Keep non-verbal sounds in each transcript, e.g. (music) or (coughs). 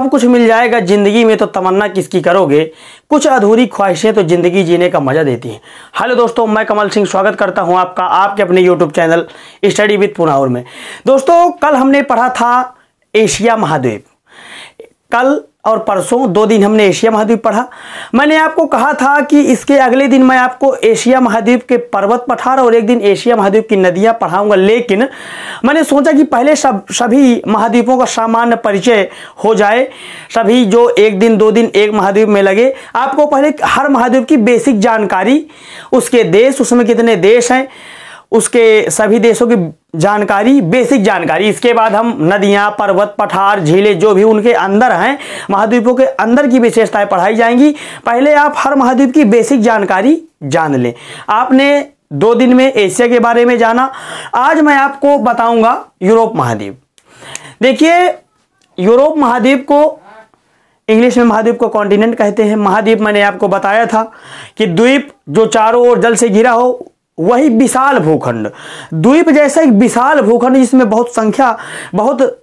सब कुछ मिल जाएगा ज़िंदगी में तो तमन्ना किसकी करोगे कुछ अधूरी ख्वाहिशें तो ज़िंदगी जीने का मज़ा देती हैं हेलो दोस्तों मैं कमल सिंह स्वागत करता हूं आपका आपके अपने यूट्यूब चैनल स्टडी विद पुनावर में दोस्तों कल हमने पढ़ा था एशिया महाद्वीप कल और परसों दो दिन हमने एशिया महाद्वीप पढ़ा मैंने आपको कहा था कि इसके अगले दिन मैं आपको एशिया महाद्वीप के पर्वत पठार और एक दिन एशिया महाद्वीप की नदियां पढ़ाऊंगा लेकिन मैंने सोचा कि पहले सब सभी महाद्वीपों का सामान्य परिचय हो जाए सभी जो एक दिन दो दिन एक महाद्वीप में लगे आपको पहले हर महाद्वीप की बेसिक जानकारी उसके देश उसमें कितने देश हैं उसके सभी देशों की जानकारी बेसिक जानकारी इसके बाद हम नदियां पर्वत पठार झीलें जो भी उनके अंदर हैं महाद्वीपों के अंदर की विशेषताएं पढ़ाई जाएंगी पहले आप हर महाद्वीप की बेसिक जानकारी जान लें आपने दो दिन में एशिया के बारे में जाना आज मैं आपको बताऊंगा यूरोप महाद्वीप देखिए यूरोप महाद्वीप को इंग्लिश में महाद्वीप को कॉन्टिनेंट कहते हैं महाद्वीप मैंने आपको बताया था कि द्वीप जो चारों ओर जल से घिरा हो वही विशाल भूखंड द्वीप जैसा एक विशाल भूखंड जिसमें बहुत संख्या बहुत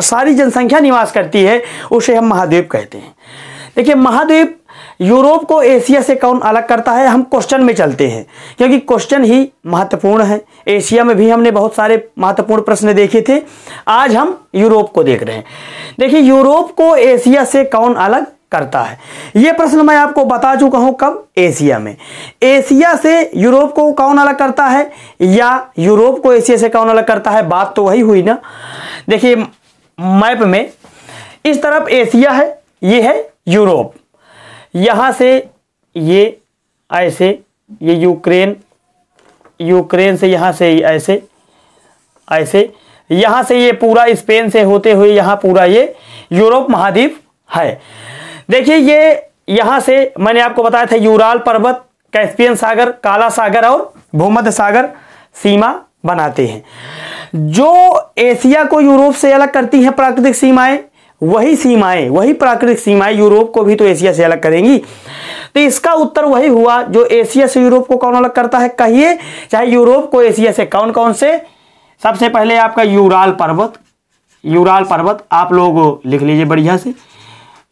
सारी जनसंख्या निवास करती है उसे हम महाद्वीप कहते हैं देखिए महाद्वीप यूरोप को एशिया से कौन अलग करता है हम क्वेश्चन में चलते हैं क्योंकि क्वेश्चन ही महत्वपूर्ण है एशिया में भी हमने बहुत सारे महत्वपूर्ण प्रश्न देखे थे आज हम यूरोप को देख रहे हैं देखिए यूरोप को एशिया से कौन अलग करता है यह प्रश्न मैं आपको बता चुका हूं कब एशिया में एशिया से यूरोप को कौन अलग करता है या यूरोप को एशिया से कौन अलग करता है बात तो वही हुई ना देखिए मैप में इस तरफ एशिया है यह है यूरोप यहां से ये ऐसे ये यूक्रेन यूक्रेन से यहां से ऐसे ऐसे यहां से ये पूरा स्पेन से होते हुए यहां पूरा ये यूरोप महाद्वीप है देखिए ये यहां से मैंने आपको बताया था यूराल पर्वत कैस्पियन सागर काला सागर और भूमध्य सागर सीमा बनाते हैं जो एशिया को यूरोप से अलग करती हैं प्राकृतिक सीमाएं वही सीमाएं वही प्राकृतिक सीमाएं यूरोप को भी तो एशिया से अलग करेंगी तो इसका उत्तर वही हुआ जो एशिया से यूरोप को कौन अलग करता है कहिए चाहे यूरोप को एशिया से कौन कौन से सबसे पहले आपका यूराल पर्वत यूराल पर्वत आप लोग लिख लीजिए बढ़िया से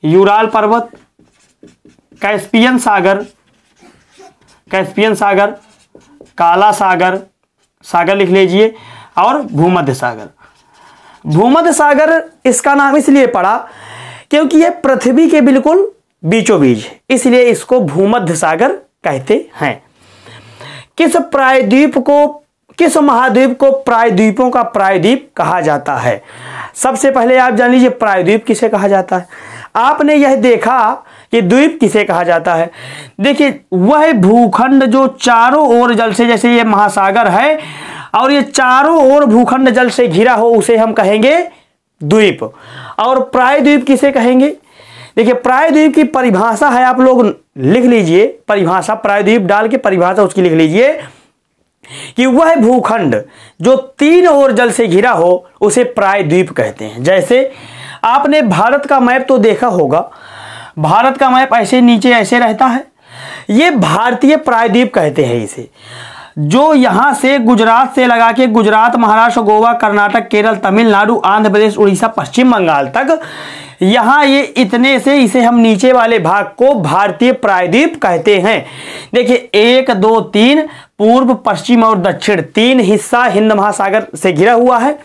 यूराल पर्वत कैस्पियन सागर कैस्पियन सागर काला सागर सागर लिख लीजिए और भूमध्य सागर भूमध्य सागर इसका नाम इसलिए पड़ा क्योंकि यह पृथ्वी के बिल्कुल बीचों बीच इसलिए इसको भूमध्य सागर कहते हैं किस प्रायद्वीप को किस महाद्वीप को प्रायद्वीपों का प्रायद्वीप कहा जाता है सबसे पहले आप जान लीजिए प्रायद्वीप किसे कहा जाता है आपने यह देखा कि द्वीप किसे कहा जाता है देखिए वह भूखंड जो चारों ओर जल से जैसे ये महासागर है और ये चारों ओर भूखंड जल से घिरा हो उसे हम कहेंगे द्वीप और प्रायद्वीप किसे कहेंगे देखिए प्रायद्वीप की परिभाषा है आप लोग लिख लीजिए परिभाषा प्रायद्वीप डाल के परिभाषा उसकी लिख लीजिए कि वह भूखंड जो तीन ओर जल से घिरा हो उसे प्रायद्वीप कहते हैं जैसे आपने भारत का मैप तो देखा होगा भारत का मैप ऐसे नीचे ऐसे रहता है ये भारतीय प्रायद्वीप कहते हैं इसे जो यहाँ से गुजरात से लगा के गुजरात महाराष्ट्र गोवा कर्नाटक केरल तमिलनाडु आंध्र प्रदेश उड़ीसा पश्चिम बंगाल तक यहाँ ये इतने से इसे हम नीचे वाले भाग को भारतीय प्रायद्वीप कहते हैं देखिए एक दो तीन पूर्व पश्चिम और दक्षिण तीन हिस्सा हिंद महासागर से घिरा हुआ है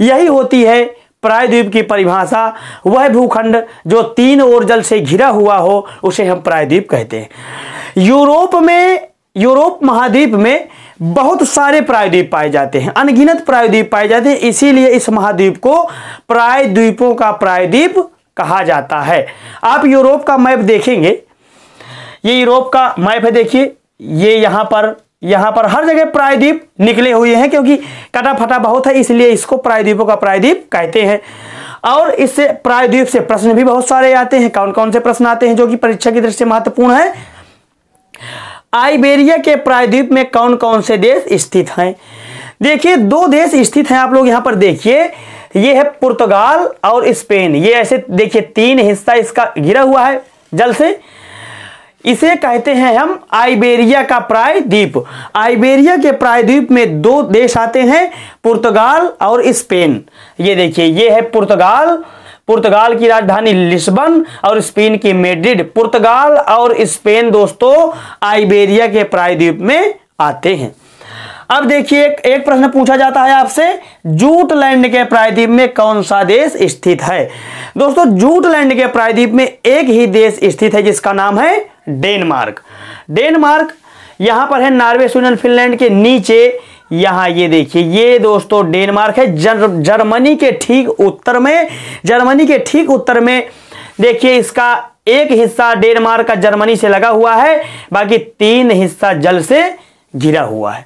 यही होती है प्रायद्वीप की परिभाषा वह भूखंड जो तीन ओर जल से घिरा हुआ हो उसे हम प्रायद्वीप कहते हैं यूरोप में यूरोप महाद्वीप में बहुत सारे प्रायद्वीप पाए जाते हैं अनगिनत प्रायद्वीप पाए जाते हैं इसीलिए इस महाद्वीप को प्रायद्वीपों का प्रायद्वीप कहा जाता है आप यूरोप का मैप देखेंगे ये यूरोप का मैप है देखिए ये यहां पर यहां पर हर जगह प्रायद्वीप निकले हुए हैं क्योंकि कटा फटा बहुत है इसलिए इसको प्रायद्वीपों का प्रायद्वीप कहते हैं और इससे प्रायद्वीप से प्रश्न भी बहुत सारे आते हैं कौन कौन से प्रश्न आते हैं जो कि परीक्षा की दृष्टि महत्वपूर्ण है आइबेरिया के प्रायद्वीप में कौन कौन से देश स्थित हैं देखिए दो देश स्थित हैं आप लोग यहां पर देखिए ये है पुर्तगाल और स्पेन ये ऐसे देखिए तीन हिस्सा इसका घिरा हुआ है जल से इसे कहते हैं हम आइबेरिया का प्रायद्वीप आइबेरिया के प्रायद्वीप में दो देश आते हैं पुर्तगाल और स्पेन ये देखिए ये है पुर्तगाल पुर्तगाल की राजधानी लिस्बन और स्पेन की मेड्रिड पुर्तगाल और स्पेन दोस्तों आइबेरिया के प्रायद्वीप में आते हैं अब देखिए एक, एक प्रश्न पूछा जाता है आपसे जूटलैंड के प्रायद्वीप में कौन सा देश स्थित है दोस्तों जूटलैंड के प्रायद्वीप में एक ही देश स्थित है जिसका नाम है डेनमार्क डेनमार्क यहां पर है नॉर्वे स्वीडन फिनलैंड के नीचे यहां ये देखिए ये दोस्तों डेनमार्क है जर, जर्मनी के ठीक उत्तर में जर्मनी के ठीक उत्तर में देखिए इसका एक हिस्सा डेनमार्क का जर्मनी से लगा हुआ है बाकी तीन हिस्सा जल से घिरा हुआ है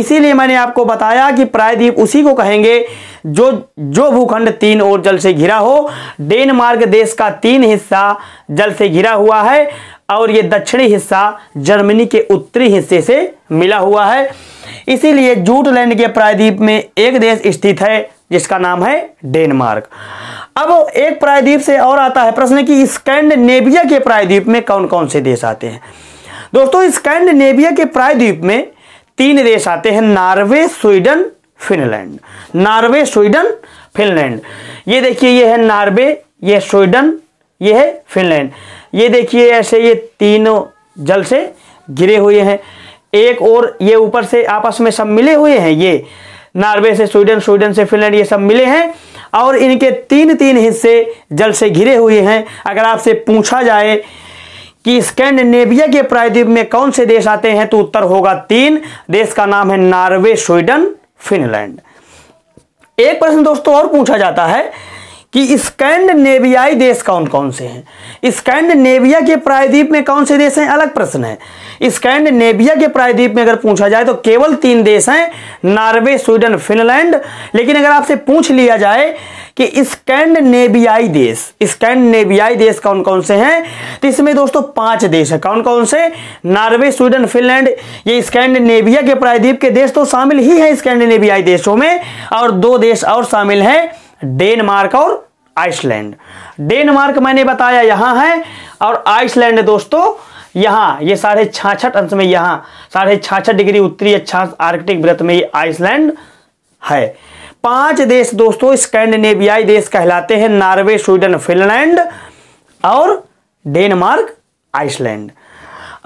इसीलिए मैंने आपको बताया कि प्रायद्वीप उसी को कहेंगे जो जो भूखंड तीन और जल से घिरा हो डेनमार्क देश का तीन हिस्सा जल से घिरा हुआ है और ये दक्षिणी हिस्सा जर्मनी के उत्तरी हिस्से से मिला हुआ है इसीलिए जूटलैंड के प्रायद्वीप में एक देश स्थित है जिसका नाम है डेनमार्क अब एक प्रायद्वीप से और आता है प्रश्न कि स्कैंडनेविया के प्रायद्वीप में कौन कौन से देश आते हैं दोस्तों स्कैंडिनेविया के प्रायद्वीप में तीन देश आते हैं Norway Sweden Finland Norway Sweden Finland ये देखिए ये है नॉर्वे ये स्वीडन ये है फिनलैंड ये देखिए ऐसे ये तीनों जल से घिरे हुए हैं एक और ये ऊपर से आपस में सब मिले हुए हैं ये नॉर्वे से स्वीडन स्वीडन से फिनलैंड ये सब मिले हैं और इनके तीन तीन हिस्से जल से घिरे हुए हैं अगर आपसे पूछा जाए कि स्कैंडिनेविया के प्रायद्वीप में कौन से देश आते हैं तो उत्तर होगा तीन देश का नाम है नॉर्वे स्वीडन फिनलैंड एक प्रश्न दोस्तों और पूछा जाता है कि स्कैंडिनेवियाई देश कौन कौन से हैं स्कैंडिनेविया के प्रायद्वीप में कौन से देश हैं अलग प्रश्न है स्कैंडिनेविया के प्रायद्वीप में अगर पूछा जाए तो केवल तीन देश हैं नॉर्वे स्वीडन फिनलैंड लेकिन अगर आपसे पूछ लिया जाए कि स्कैंडिनेवियाई देश स्कैंडिनेवियाई देश कौन कौन से हैं तो इसमें दोस्तों पांच देश हैं कौन कौन से नॉर्वे स्वीडन फिनलैंड ये स्कैंडिनेविया के प्रायद्वीप के देश तो शामिल ही है स्कैंडिनेवियाई देशों में और दो देश और शामिल हैं डेनमार्क और आइसलैंड डेनमार्क मैंने बताया यहां है और आइसलैंड दोस्तों यहाँ ये साढ़े छाछठ अंश में यहाँ साढ़े छाछठ डिग्री उत्तरी अक्षांश आर्कटिक व्रत में आइसलैंड है पांच देश दोस्तों स्कैंडिनेवियाई देश कहलाते हैं नॉर्वे स्वीडन फिनलैंड और डेनमार्क आइसलैंड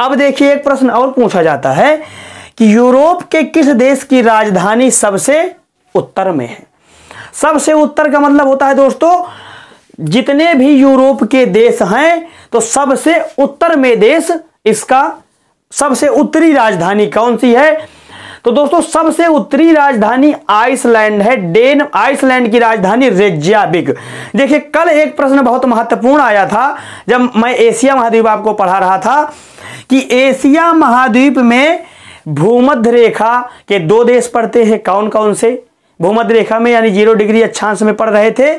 अब देखिए एक प्रश्न और पूछा जाता है कि यूरोप के किस देश की राजधानी सबसे उत्तर में है सबसे उत्तर का मतलब होता है दोस्तों जितने भी यूरोप के देश हैं तो सबसे उत्तर में देश इसका सबसे उत्तरी राजधानी कौन सी है तो दोस्तों सबसे उत्तरी राजधानी आइसलैंड है डेन आइसलैंड की राजधानी रेग्जियाबिक देखिए कल एक प्रश्न बहुत महत्वपूर्ण आया था जब मैं एशिया महाद्वीप आपको पढ़ा रहा था कि एशिया महाद्वीप में भूमध्य रेखा के दो देश पड़ते हैं कौन कौन से भूमध्य रेखा में यानी जीरो डिग्री अच्छांश में पड़ रहे थे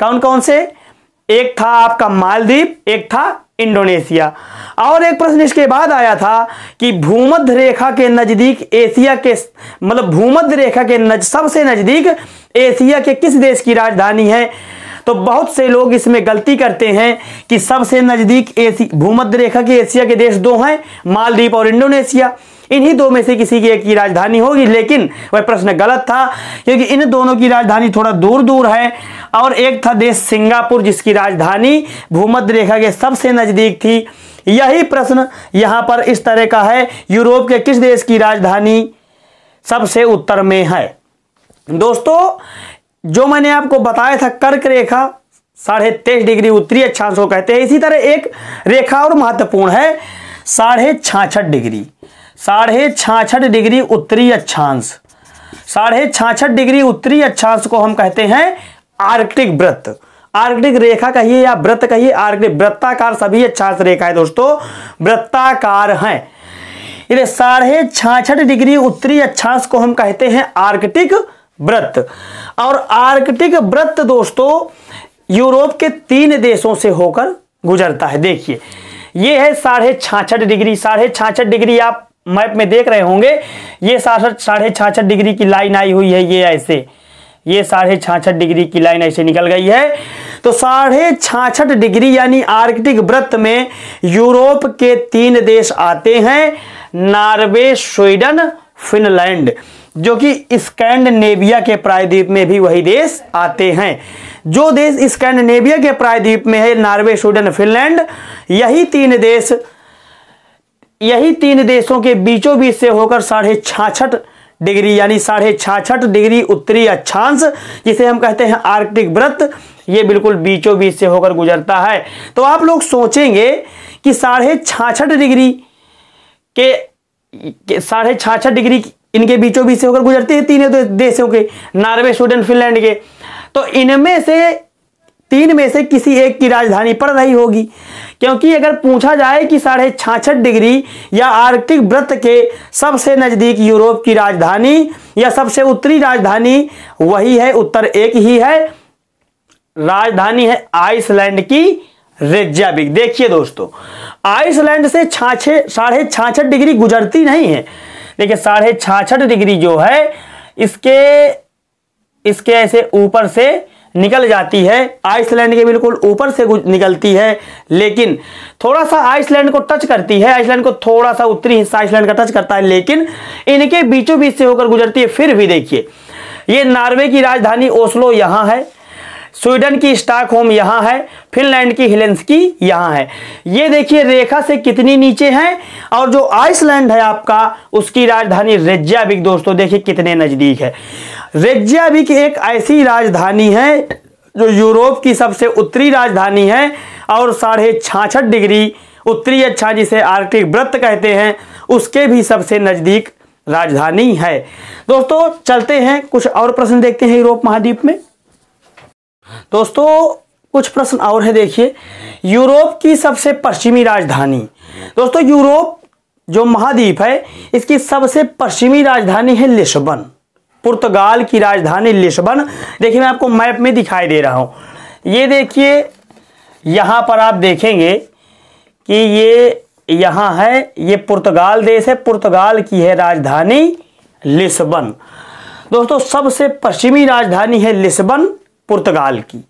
कौन कौन से एक था आपका मालदीप एक था इंडोनेशिया और एक प्रश्न इसके बाद आया था कि भूमध्य रेखा के नज़दीक एशिया के मतलब भूमध्य रेखा के नज सबसे नज़दीक एशिया के किस देश की राजधानी है तो बहुत से लोग इसमें गलती करते हैं कि सबसे नज़दीक भूमध्य रेखा के एशिया के देश दो हैं मालदीप और इंडोनेशिया इन्हीं दो में से किसी की एक की राजधानी होगी लेकिन वह प्रश्न गलत था क्योंकि इन दोनों की राजधानी थोड़ा दूर दूर है और एक था देश सिंगापुर जिसकी राजधानी भूमध्य रेखा के सबसे नज़दीक थी यही प्रश्न यहां पर इस तरह का है यूरोप के किस देश की राजधानी सबसे उत्तर में है दोस्तों जो मैंने आपको बताया था कर्क रेखा साढ़े तेईस डिग्री उत्तरी अक्षांश को कहते हैं इसी तरह एक रेखा और महत्वपूर्ण है साढ़े छाछठ डिग्री साढ़े छाछठ डिग्री उत्तरी अक्षांश साढ़े छाछठ डिग्री उत्तरी अक्षांश को हम कहते हैं आर्कटिक व्रत आर्कटिक रेखा कहिए या व्रत कहिए आर्कटिक वृत्ताकार सभी अक्षांश रेखा है दोस्तों वृत्ताकार है साढ़े छाछठ डिग्री उत्तरी अक्षांश को हम कहते हैं आर्कटिक व्रत और आर्कटिक व्रत दोस्तों यूरोप के तीन देशों से होकर गुजरता है देखिए यह है साढ़े छाछठ डिग्री साढ़े छाछठ डिग्री आप मैप में देख रहे होंगे ये साढ़े छाछठ डिग्री की लाइन आई हुई है ये ऐसे ये साढ़े छाछठ डिग्री की लाइन ऐसे निकल गई है तो साढ़े छाछठ डिग्री यानी आर्कटिक व्रत में यूरोप के तीन देश आते हैं नॉर्वे स्वीडन फिनलैंड जो कि स्कैंडनेविया के प्रायद्वीप में भी वही देश आते हैं जो देश स्कैंडनेविया के प्रायद्वीप में है नॉर्वे स्वीडन फिनलैंड यही तीन देश यही तीन देशों के बीचों बीच से होकर साढ़े छाछठ डिग्री यानी साढ़े छाछठ डिग्री उत्तरी अक्षांश जिसे हम कहते हैं आर्कटिक व्रत ये बिल्कुल बीचों बीच से होकर गुजरता है तो आप लोग सोचेंगे कि साढ़े छाछठ डिग्री के, के साढ़े छाछठ डिग्री इनके बीचों बीच से होकर गुजरती है तीनों देशों के नॉर्वे स्वीडन फिनलैंड के तो इनमें से तीन में से किसी एक की राजधानी पड़ रही होगी क्योंकि अगर पूछा जाए कि साढ़े छाछठ डिग्री या आर्कटिक व्रत के सबसे नज़दीक यूरोप की राजधानी या सबसे उत्तरी राजधानी वही है उत्तर एक ही है राजधानी है आइसलैंड की रेज्याबिक देखिए दोस्तों आइसलैंड से छाछे साढ़े छाछठ डिग्री गुजरती नहीं है देखिए साढ़े छाछठ डिग्री जो है इसके इसके ऐसे ऊपर से निकल जाती है आइसलैंड के बिल्कुल ऊपर से निकलती है लेकिन थोड़ा सा आइसलैंड को टच करती है आइसलैंड को थोड़ा सा उत्तरी हिस्सा आइसलैंड का टच करता है लेकिन इनके बीचों बीच से होकर गुजरती है फिर भी देखिए ये नॉर्वे की राजधानी ओस्लो यहाँ है स्वीडन की स्टॉकहोम यहाँ है फिनलैंड की हिलेंस की यहाँ है ये देखिए रेखा से कितनी नीचे है और जो आइसलैंड है आपका उसकी राजधानी रेज्याविक दोस्तों देखिए कितने नज़दीक है रेज्याविक एक ऐसी राजधानी है जो यूरोप की सबसे उत्तरी राजधानी है और साढ़े छाछठ डिग्री उत्तरी अच्छा जिसे आर्कटिक व्रत कहते हैं उसके भी सबसे नज़दीक राजधानी है दोस्तों चलते हैं कुछ और प्रश्न देखते हैं यूरोप महाद्वीप में दोस्तों कुछ प्रश्न और है देखिए यूरोप की सबसे पश्चिमी राजधानी दोस्तों यूरोप जो महाद्वीप है इसकी सबसे पश्चिमी राजधानी है लिस्बन पुर्तगाल की राजधानी लिस्बन देखिए मैं आपको मैप में दिखाई दे रहा हूँ ये देखिए यहाँ पर आप देखेंगे कि ये यहाँ है ये पुर्तगाल देश है पुर्तगाल की है राजधानी लिस्बन दोस्तों सबसे पश्चिमी राजधानी है लिस्बन पुर्तगाल की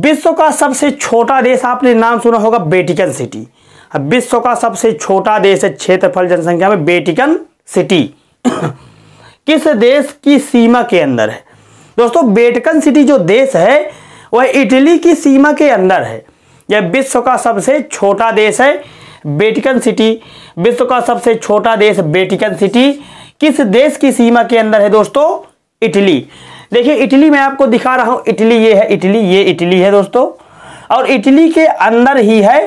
विश्व का सबसे छोटा देश आपने नाम सुना होगा बेटिकन सिटी विश्व का सबसे छोटा देश है क्षेत्रफल जनसंख्या में बेटिकन सिटी (coughs) किस देश की सीमा के अंदर है दोस्तों बेटिकन सिटी जो देश है वह इटली की सीमा के अंदर है यह विश्व का सबसे छोटा देश है बेटिकन सिटी विश्व का सबसे छोटा देश बेटिकन सिटी किस देश की सीमा के अंदर है दोस्तों इटली देखिए इटली मैं आपको दिखा रहा हूँ इटली ये है इटली ये इटली है दोस्तों और इटली के अंदर ही है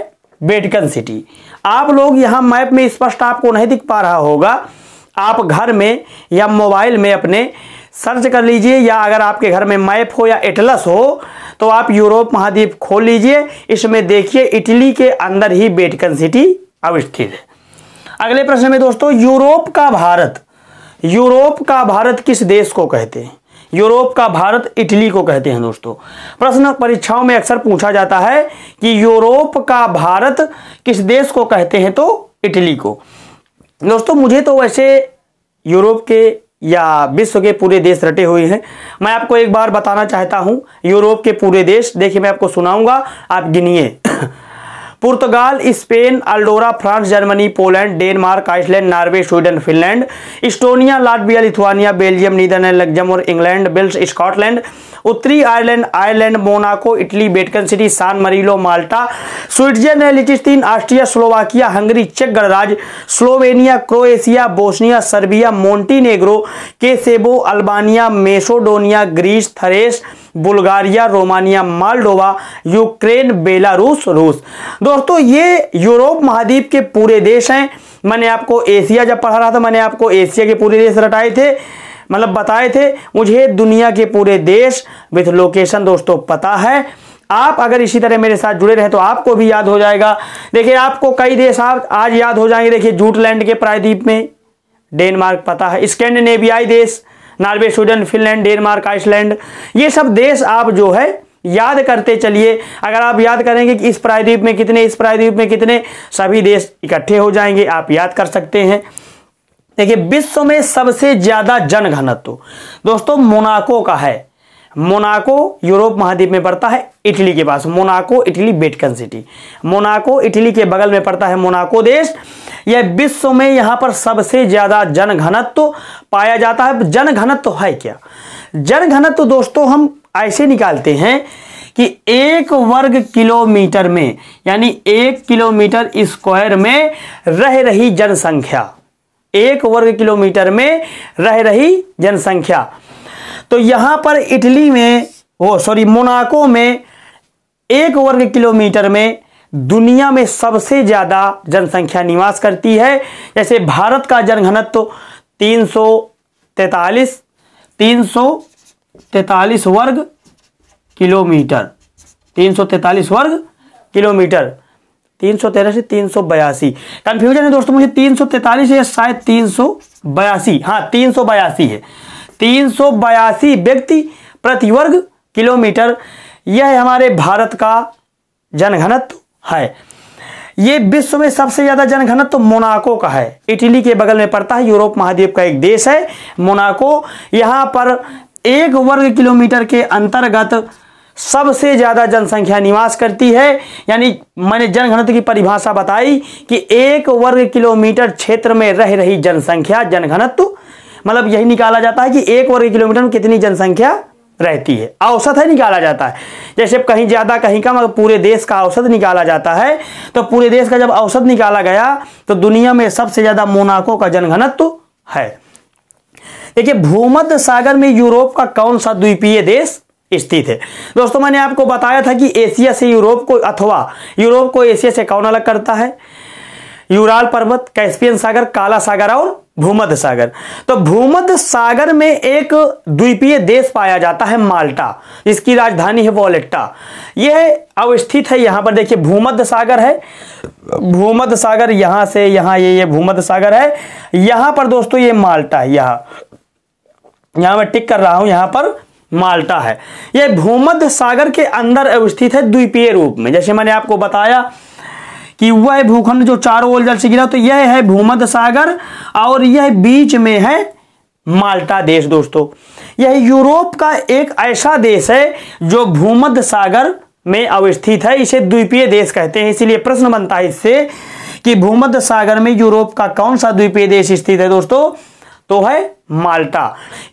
बेटकन सिटी आप लोग यहाँ मैप में स्पष्ट आपको नहीं दिख पा रहा होगा आप घर में या मोबाइल में अपने सर्च कर लीजिए या अगर आपके घर में मैप हो या एटलस हो तो आप यूरोप महाद्वीप खोल लीजिए इसमें देखिए इटली के अंदर ही बेटकन सिटी अवस्थित है अगले प्रश्न में दोस्तों यूरोप का भारत यूरोप का भारत किस देश को कहते हैं यूरोप का भारत इटली को कहते हैं दोस्तों प्रश्न परीक्षाओं में अक्सर पूछा जाता है कि यूरोप का भारत किस देश को कहते हैं तो इटली को दोस्तों मुझे तो वैसे यूरोप के या विश्व के पूरे देश रटे हुए हैं मैं आपको एक बार बताना चाहता हूं यूरोप के पूरे देश देखिए मैं आपको सुनाऊंगा आप गिनिए Portugal Spain Andorra France Germany Poland Denmark Iceland Norway Sweden Finland Estonia Latvia Lithuania Belgium Netherlands Luxembourg England Wales Scotland उत्तरी Ireland Ireland Monaco Italy Vatican City San Marino Malta Switzerland तीन ऑस्ट्रिया स्लोवाकिया हंगरी चेक गणराज Slovenia Croatia Bosnia Serbia Montenegro Kosovo Albania Macedonia Greece थरेस Bulgaria Romania Moldova Ukraine Belarus रूस दोस्तों ये Europe महाद्वीप के पूरे देश हैं मैंने आपको एशिया जब पढ़ा रहा था मैंने आपको एशिया के पूरे देश रटाए थे मतलब बताए थे मुझे दुनिया के पूरे देश विथ लोकेशन दोस्तों पता है आप अगर इसी तरह मेरे साथ जुड़े रहे तो आपको भी याद हो जाएगा देखिए आपको कई देश आप आज याद हो जाएंगे देखिए जूटलैंड के प्रायद्वीप में डेनमार्क पता है स्कैंडिनेवियाई देश Norway Sweden Finland Denmark Iceland ये सब देश आप जो है याद करते चलिए अगर आप याद करेंगे कि इस प्रायद्वीप में कितने इस प्रायद्वीप में कितने सभी देश इकट्ठे हो जाएंगे आप याद कर सकते हैं देखिए विश्व में सबसे ज़्यादा जनघनत्व दोस्तों मोनाको का है मोनाको यूरोप महाद्वीप में पड़ता है इटली के पास Monaco Italy Vatican City Monaco Italy के बगल में पड़ता है मोनाको देश यह विश्व में यहाँ पर सबसे ज़्यादा जनघनत्व घनत्व पाया जाता है जनघनत्व तो है क्या जनघनत्व घनत्व दोस्तों हम ऐसे निकालते हैं कि एक वर्ग किलोमीटर में यानी एक किलोमीटर स्क्वायर में रह रही जनसंख्या एक वर्ग किलोमीटर में रह रही जनसंख्या तो यहां पर इटली में ओ सॉरी मोनाको में एक वर्ग किलोमीटर में दुनिया में सबसे ज़्यादा जनसंख्या निवास करती है जैसे भारत का जनघनत्व तो तीन सौ तैतालीस तीन तैतालीस वर्ग किलोमीटर तीन सौ तैतालीस वर्ग किलोमीटर तीन सौ तेरह से तीन सौ बयासी कंफ्यूजन है दोस्तों मुझे तीन सौ तैतालीस है शायद तीन सौ बयासी हाँ तीन सौ बयासी है तीन व्यक्ति प्रति वर्ग किलोमीटर यह हमारे भारत का जनघनत्व है ये विश्व में सबसे ज़्यादा जनघनत्व तो मोनाको का है इटली के बगल में पड़ता है यूरोप महाद्वीप का एक देश है मोनाको यहाँ पर एक वर्ग किलोमीटर के अंतर्गत सबसे ज़्यादा जनसंख्या निवास करती है यानी मैंने जनघनत्व की परिभाषा बताई कि एक वर्ग किलोमीटर क्षेत्र में रह रही जनसंख्या जनघनत्व मतलब यही निकाला जाता है कि एक वर्ग किलोमीटर में कितनी जनसंख्या रहती है औसत है निकाला जाता है जैसे कहीं ज़्यादा कहीं कम अगर पूरे देश का औसत निकाला जाता है तो पूरे देश का जब औसत निकाला गया तो दुनिया में सबसे ज़्यादा मोनाको का जनघनत्व तो है देखिए भूमध्य सागर में यूरोप का कौन सा द्वीपीय देश स्थित है दोस्तों मैंने आपको बताया था कि एशिया से यूरोप को अथवा यूरोप को एशिया से कौन अलग करता है यूराल पर्वत कैस्पियन सागर काला सागर और भूमध्य सागर तो भूमध्य सागर में एक द्वीपीय देश पाया जाता है माल्टा इसकी राजधानी है वॉलेट्टा यह अवस्थित है यहां पर देखिए भूमध्य सागर है भूमध्य सागर यहां से यहां ये ये भूमध्य सागर है यहां पर दोस्तों ये माल्टा है यहां यहां मैं टिक कर रहा हूं यहां पर माल्टा है यह भूमध्य सागर के अंदर अवस्थित है द्वीपीय रूप में जैसे मैंने आपको बताया कि वह भूखंड जो चारों ओर जल से गिरा तो यह है भूमध सागर और यह बीच में है माल्टा देश दोस्तों यह यूरोप का एक ऐसा देश है जो भूमध सागर में अवस्थित है इसे द्वीपीय देश कहते हैं इसीलिए प्रश्न बनता है इससे कि भूमध सागर में यूरोप का कौन सा द्वीपीय देश स्थित है दोस्तों तो है माल्टा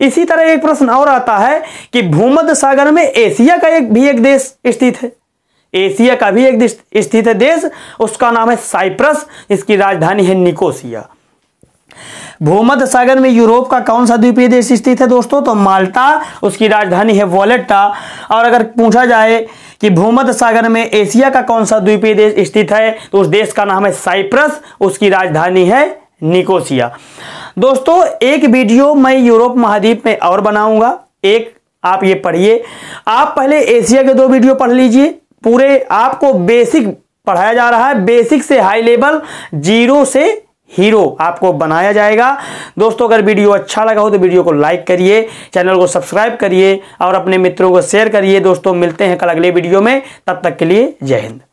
इसी तरह एक प्रश्न और आता है कि भूमध सागर में एशिया का एक भी एक देश स्थित है एशिया का भी एक स्थित है देश उसका नाम है साइप्रस इसकी राजधानी है निकोसिया भूमध्य सागर में यूरोप का कौन सा द्वीपीय देश स्थित है दोस्तों तो माल्टा उसकी राजधानी है वॉलेटा और अगर पूछा जाए कि भूमध्य सागर में एशिया का कौन सा द्वीपीय देश स्थित है तो उस देश का नाम है साइप्रस उसकी राजधानी है निकोसिया दोस्तों एक वीडियो मैं यूरोप महाद्वीप में और बनाऊंगा एक आप ये पढ़िए आप पहले एशिया के दो वीडियो पढ़ लीजिए पूरे आपको बेसिक पढ़ाया जा रहा है बेसिक से हाई लेवल जीरो से हीरो आपको बनाया जाएगा दोस्तों अगर वीडियो अच्छा लगा हो तो वीडियो को लाइक करिए चैनल को सब्सक्राइब करिए और अपने मित्रों को शेयर करिए दोस्तों मिलते हैं कल अगले वीडियो में तब तक के लिए जय हिंद